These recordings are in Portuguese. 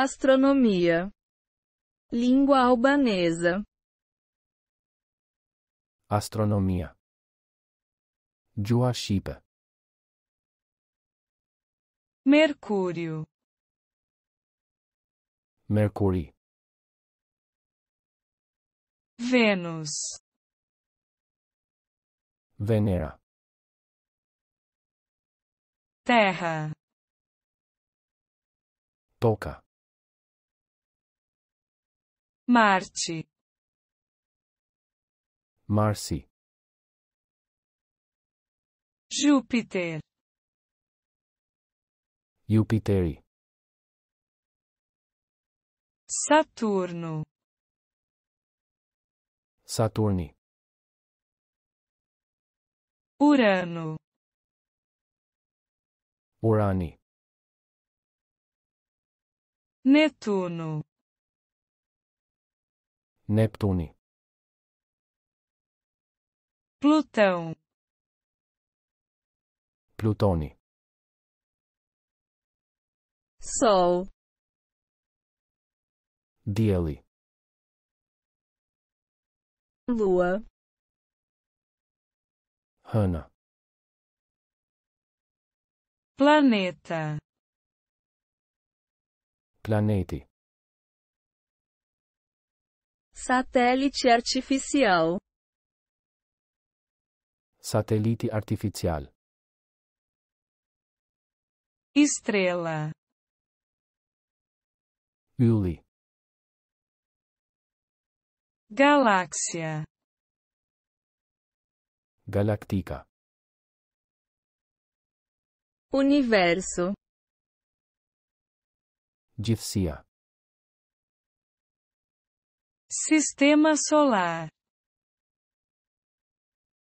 Astronomia. Língua albanesa. Astronomia. Juashiba. Mercúrio. Mercúrio. Vênus. Venera. Terra. Toca. Marte. Marci. Júpiter. Jupiteri, Saturno. Saturni. Urano. Urani. Netuno. Neptune. Plutão. Plutone. Sol. Dieli. Lua. Hana. Planeta. Planeti. Satélite artificial. Satélite artificial. Estrela. Uli. Galáxia. Galactica. Universo. Gifsia. Sistema solar.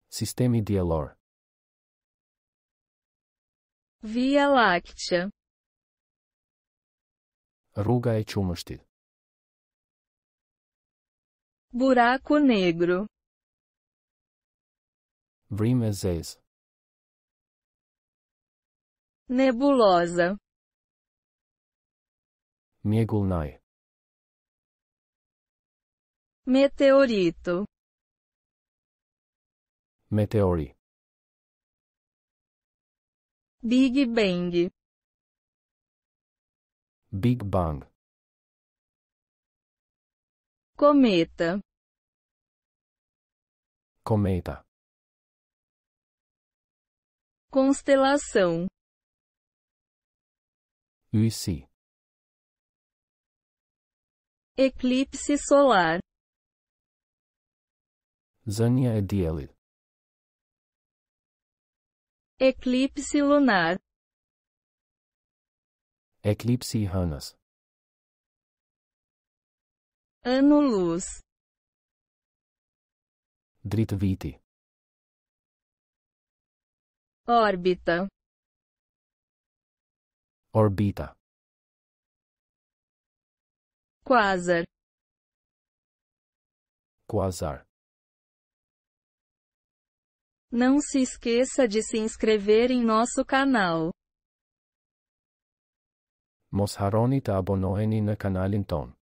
Sistema idealor. Via Láctea. Ruga e ciumăștit. Buraco negro. Vrime Nebulosa. Miegul Meteorito. Meteori. Big Bang. Big Bang. Cometa. Cometa. Constelação. UC. Eclipse solar. Zânia é Ediele. Eclipse lunar. Eclipse Hanas. Ano-luz. Dritvite. Órbita. Orbita. Quasar. Quasar. Não se esqueça de se inscrever em nosso canal. Mosharoni haronit abonoheni na canal ton. Então.